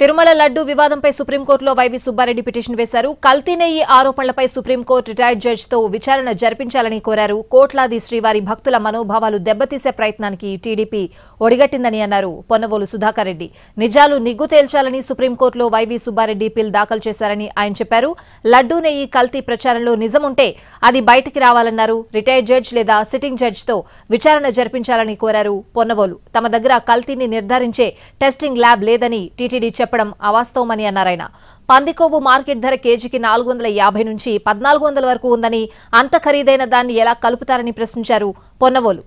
తిరుమల లడ్డు వివాదంపై సుప్రీంకోర్టులో YV Subbareddy petition వేశారు కల్తీనేయి ఆరోపణలపై సుప్రీంకోర్టు రిటైర్డ్ జడ్జితో విచారణ జరిపించాలని కోరారు కోట్లాది శ్రీవారి భక్తుల మనోభావాలు దెబ్బతీసే ప్రయత్నానికి టీడీపీ ఒడిగట్టిందని అన్నారు పొన్నవోలు సుధాకర్ రెడ్డి నిజాలు నిగ్గు తేల్చాలని సుప్రీంకోర్టులో వైవి సుబ్బారెడ్డి పిల్ దాఖలు చేశారని ఆయన చెప్పారు లడ్డు నెయ్యి కల్తీ ప్రచారంలో నిజముంటే అది బయటికి రావాలన్నారు రిటైర్డ్ జడ్జ్ లేదా సిట్టింగ్ జడ్జితో విచారణ జరిపించాలని కోరారు పొన్నవోలు తమ దగ్గర కల్తీని నిర్ధారించే టెస్టింగ్ ల్యాబ్ లేదని టీటీడీ చెప్పారు చెప్పడం అవాస్తవమని అన్నారాయన పందికొవ్వు మార్కెట్ ధర కేజీకి నాలుగు వందల యాభై నుంచి పద్నాలుగు వందల వరకు ఉందని అంత ఖరీదైన దాన్ని ఎలా కలుపుతారని ప్రశ్నించారు పొన్నవోలు